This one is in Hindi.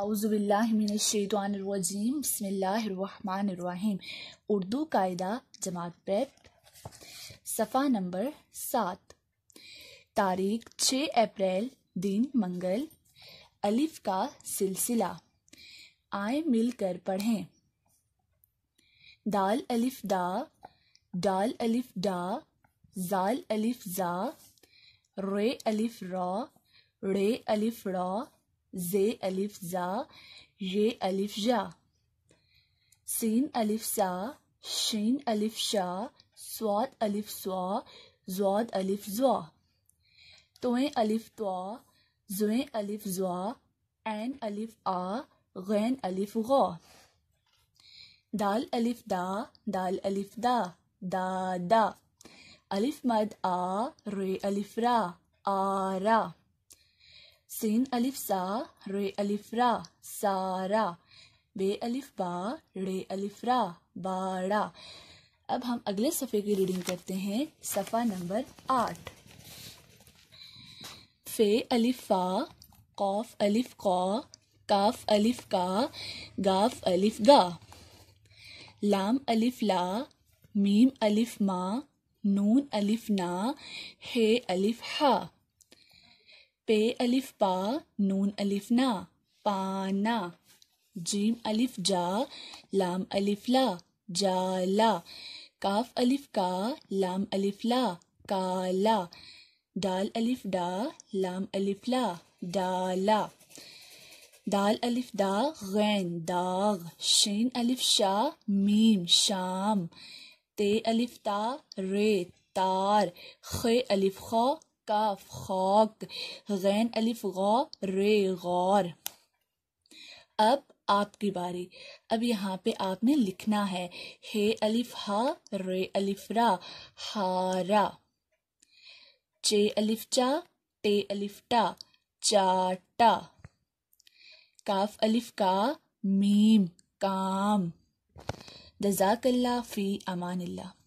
अउज़बिल्लिमिनशैतवानरजीम बसमीम उर्दू कायदा जमात प्रेप सफ़ा नंबर सात तारीख छः अप्रैल दिन मंगल अलिफ का सिलसिला आए मिलकर पढ़ें दाल अलिफ दा डाल अलिफ डा जाल अलिफ जा रे अलिफ रॉ रे अलिफ रॉ زي ألف زا جي ألف جا سين ألف سا شين ألف شا سواد ألف سوا زواد ألف زوا توين ألف توا زوين ألف زوا أن ألف آ غين ألف غا دال ألف دا دال ألف دا دا دا ألف مد آ ري ألف را آ را सिन अलिफ सा रे अलिफ रा सारा बे अलिफ बा रे अलिफ रा बाड़ा अब हम अगले सफ़े की रीडिंग करते हैं सफ़ा नंबर आठ फे अलिफा कौफ अलिफ कौ काफ अलिफ का गाफ अलिफ गा लाम अलिफ ला मीम अलिफ मा नून अलिफ ना हे अलिफ हा ب ألف با نون ألف نا بانا جيم ألف جا لام ألف لا جا لا كاف ألف كا لام ألف لا كالا دال ألف دا لام ألف لا دالا دال ألف دا غين داغ شين ألف شا ميم شام تي ألف تا ري تار خي ألف خا काफ खाक गैन अलिफ गौ रे गौर अब आपकी बारी अब यहाँ पे आपने लिखना है हे अलिफ हा रे अलिफ रा हारा चे अलिफ चा टे अलिफ टा चाटा काफ अलिफ का मीम काम जजाकल्ला फ़ी अमानिल्ला